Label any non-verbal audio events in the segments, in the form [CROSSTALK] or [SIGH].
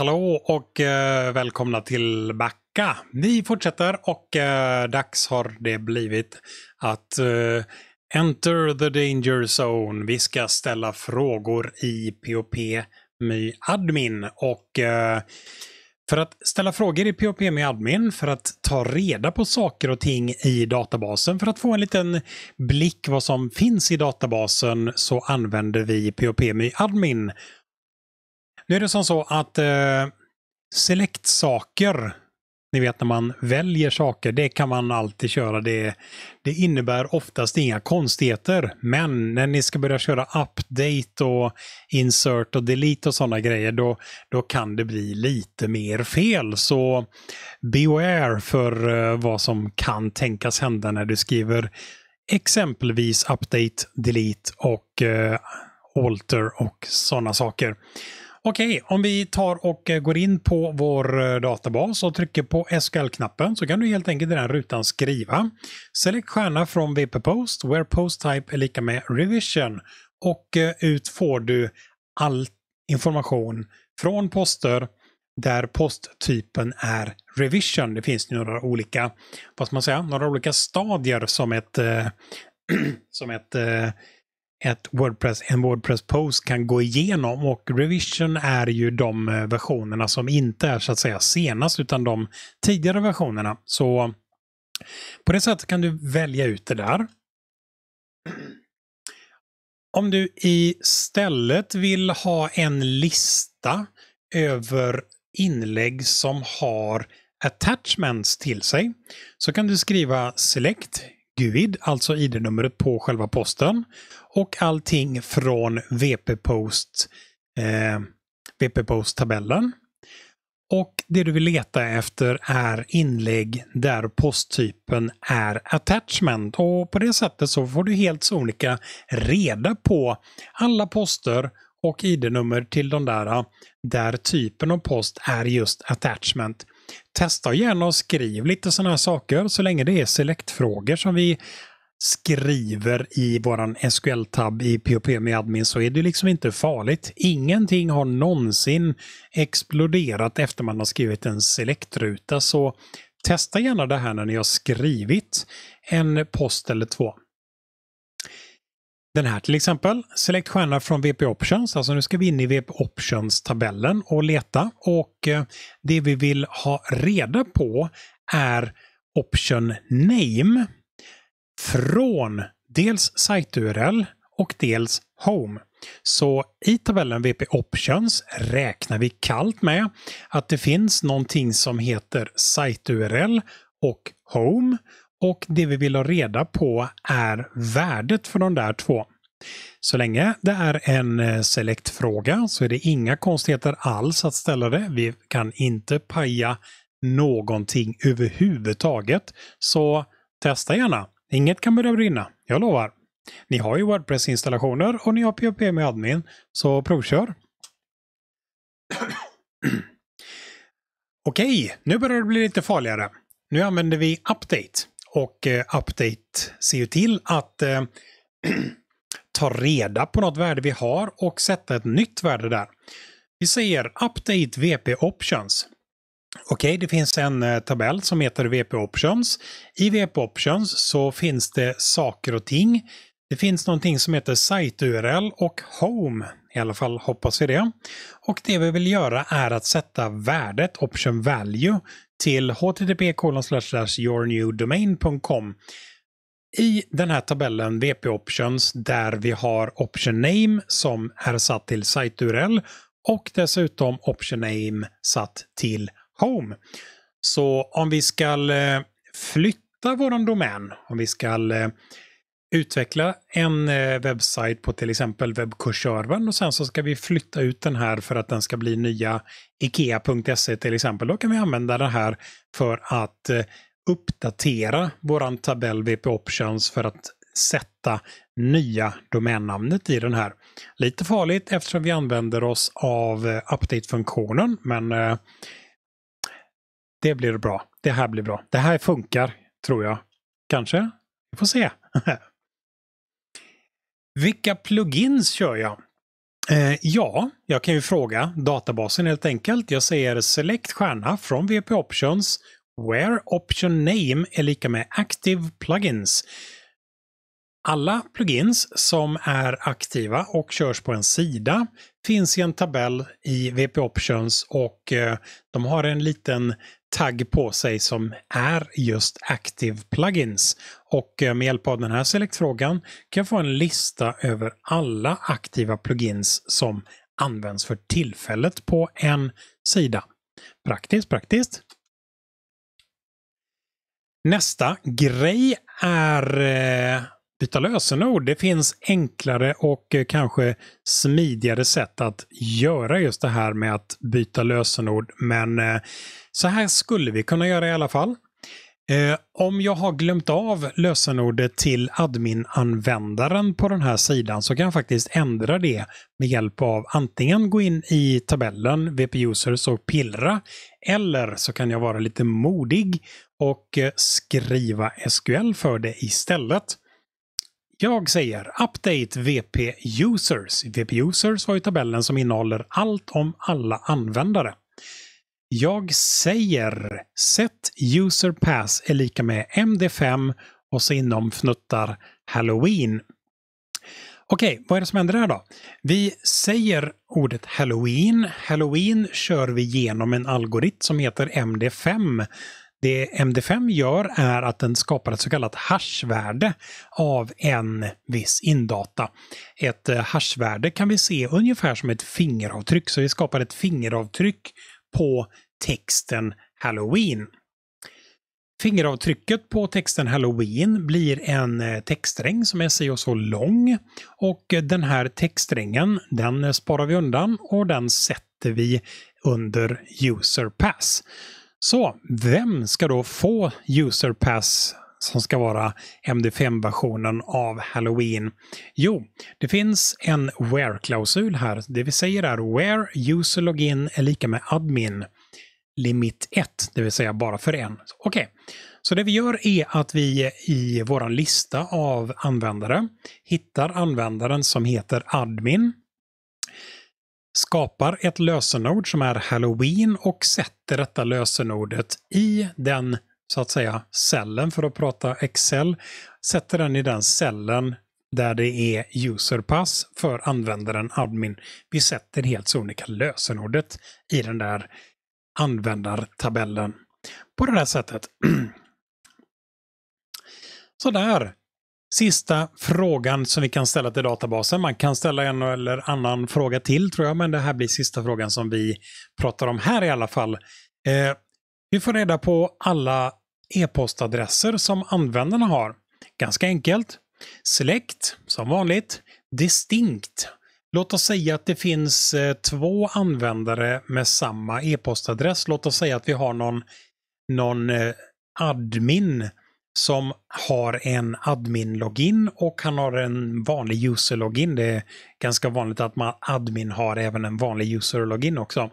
Hallå och eh, välkomna till Backa. Vi fortsätter och eh, dags har det blivit att eh, Enter the Danger Zone. Vi ska ställa frågor i POP My Admin. Och eh, för att ställa frågor i POP My Admin, för att ta reda på saker och ting i databasen, för att få en liten blick vad som finns i databasen så använder vi POP My Admin. Nu är det som så att eh, select-saker, ni vet när man väljer saker, det kan man alltid köra. Det, det innebär oftast inga konstigheter, men när ni ska börja köra update och insert och delete och sådana grejer, då, då kan det bli lite mer fel. Så beware för eh, vad som kan tänkas hända när du skriver exempelvis update, delete och eh, alter och sådana saker. Okej, om vi tar och eh, går in på vår eh, databas och trycker på SQL-knappen så kan du helt enkelt i den rutan skriva Select stjärna från VP Post, where post type är lika med revision och eh, ut får du all information från poster där posttypen är revision. Det finns några olika, vad ska man säga, några olika stadier som ett [CLEARS THROAT] som ett ett Wordpress, en Wordpress post kan gå igenom. Och revision är ju de eh, versionerna som inte är så att säga senast utan de tidigare versionerna. Så på det sättet kan du välja ut det där. Om du istället vill ha en lista över inlägg som har attachments till sig så kan du skriva select GUID, alltså ID-numret på själva posten. Och allting från VP-post eh, vp Och det du vill leta efter är inlägg där posttypen är attachment. Och på det sättet så får du helt sonika reda på alla poster och ID-nummer till de där där typen av post är just attachment testa gärna och skriv lite sådana här saker så länge det är selektfrågor som vi skriver i våran SQL-tab i POP med admin så är det liksom inte farligt. Ingenting har någonsin exploderat efter man har skrivit en selektruta så testa gärna det här när ni har skrivit en post eller två. Den här till exempel, Select stjärna från VP Options. Alltså nu ska vi in i VP Options-tabellen och leta. Och eh, det vi vill ha reda på är Option Name från dels sajt-URL och dels Home. Så i tabellen VP Options räknar vi kallt med att det finns någonting som heter sajt-URL och Home. Och det vi vill ha reda på är värdet för de där två. Så länge det är en eh, selektfråga så är det inga konstigheter alls att ställa det. Vi kan inte paja någonting överhuvudtaget. Så testa gärna. Inget kan börja brinna, jag lovar. Ni har ju Wordpress-installationer och ni har POP med admin, så provkör. [CLEARS THROAT] Okej, nu börjar det bli lite farligare. Nu använder vi Update. Och eh, Update ser ju till att eh, [CLEARS THROAT] ta reda på något värde vi har och sätta ett nytt värde där. Vi säger Update VP Options. Okej, okay, det finns en eh, tabell som heter VP Options. I VP Options så finns det saker och ting. Det finns någonting som heter Site-URL och Home. I alla fall hoppas vi det. Och det vi vill göra är att sätta värdet, option value, till http yournewdomain.com. I den här tabellen VP Options där vi har Option Name som är satt till site-URL och dessutom Option Name satt till Home. Så om vi ska eh, flytta vår domän, om vi ska eh, utveckla en eh, webbsajt på till exempel webbkursservern och sen så ska vi flytta ut den här för att den ska bli nya Ikea.se till exempel. Då kan vi använda det här för att eh, uppdatera våran tabell VP Options för att sätta nya domännamnet i den här. Lite farligt eftersom vi använder oss av eh, update-funktionen men det blir bra. Det här blir bra. Det här funkar tror jag. Kanske? Vi får se. [LAUGHS] Vilka plugins kör jag? Eh, ja, jag kan ju fråga databasen helt enkelt. Jag säger select stjärna från VP Options where option name är lika med active plugins. Alla plugins som är aktiva och körs på en sida finns i en tabell i VP Options och eh, de har en liten tagg på sig som är just Active Plugins. Och eh, med hjälp av den här selektfrågan kan jag få en lista över alla aktiva plugins som används för tillfället på en sida. Praktiskt, praktiskt. Nästa grej är eh, byta lösenord. Det finns enklare och eh, kanske smidigare sätt att göra just det här med att byta lösenord. Men eh, så här skulle vi kunna göra i alla fall. Eh, om jag har glömt av lösenordet till admin-användaren på den här sidan så kan jag faktiskt ändra det med hjälp av antingen gå in i tabellen VP Users och pillra eller så kan jag vara lite modig och skriva SQL för det istället. Jag säger Update VP Users. VP Users var ju tabellen som innehåller allt om alla användare. Jag säger Set User Pass är lika med MD5 och så inom fnuttar Halloween. Okej, vad är det som händer här då? Vi säger ordet Halloween. Halloween kör vi genom en algoritm som heter MD5 det MD5 gör är att den skapar ett så kallat hashvärde av en viss indata. Ett eh, hashvärde kan vi se ungefär som ett fingeravtryck, så vi skapar ett fingeravtryck på texten Halloween. Fingeravtrycket på texten Halloween blir en eh, textsträng som är si och så lång. Och eh, den här textsträngen, den sparar vi undan och den sätter vi under user pass. Så vem ska då få User Pass som ska vara MD5-versionen av Halloween? Jo, det finns en where-klausul här. Det vi säger är where user login är lika med admin limit 1, det vill säga bara för en. Okej, okay. så det vi gör är att vi i vår lista av användare hittar användaren som heter admin skapar ett lösenord som är halloween och sätter detta lösenordet i den så att säga cellen för att prata Excel. Sätter den i den cellen där det är userpass för användaren admin. Vi sätter helt sonika lösenordet i den där användartabellen på det här sättet. [CLEARS THROAT] Sådär. Sista frågan som vi kan ställa till databasen. Man kan ställa en eller annan fråga till tror jag, men det här blir sista frågan som vi pratar om här i alla fall. Eh, vi får reda på alla e-postadresser som användarna har. Ganska enkelt. Släkt, som vanligt. Distinkt. Låt oss säga att det finns eh, två användare med samma e-postadress. Låt oss säga att vi har någon, någon eh, admin som har en admin-login och han har en vanlig user-login. Det är ganska vanligt att man admin har även en vanlig user-login också.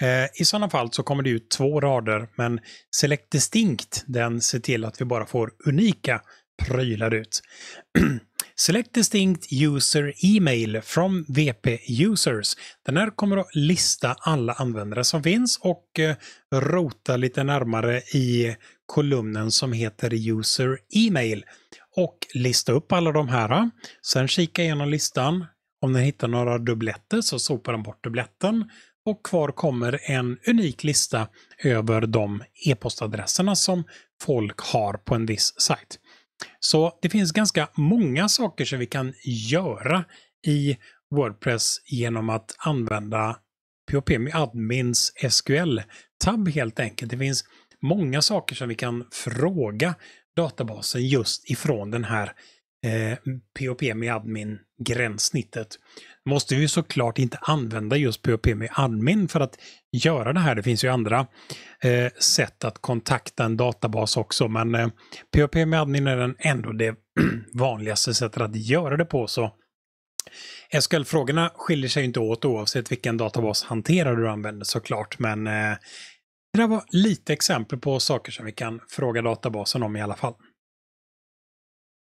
Eh, I sådana fall så kommer det ut två rader, men Select Distinct den ser till att vi bara får unika prylar ut. [CLEARS THROAT] Select Distinct User Email from VP Users. Den här kommer att lista alla användare som finns och eh, rota lite närmare i kolumnen som heter User Email och lista upp alla de här. Sen kika igenom listan. Om den hittar några dubbletter så sopar den bort dubbletten och kvar kommer en unik lista över de e-postadresserna som folk har på en viss sajt. Så det finns ganska många saker som vi kan göra i Wordpress genom att använda PHP Admins SQL-tab helt enkelt. Det finns många saker som vi kan fråga databasen just ifrån den här eh, POP med admin gränssnittet. Måste vi såklart inte använda just POP med admin för att göra det här. Det finns ju andra eh, sätt att kontakta en databas också men eh, POP med admin är den ändå det [CLEARS THROAT] vanligaste sättet att göra det på. så SQL-frågorna skiljer sig inte åt oavsett vilken databas hanterar du använder såklart men eh, det där var lite exempel på saker som vi kan fråga databasen om i alla fall.